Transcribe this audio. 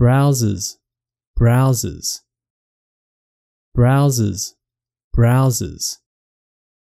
browsers, browsers, browsers, browsers.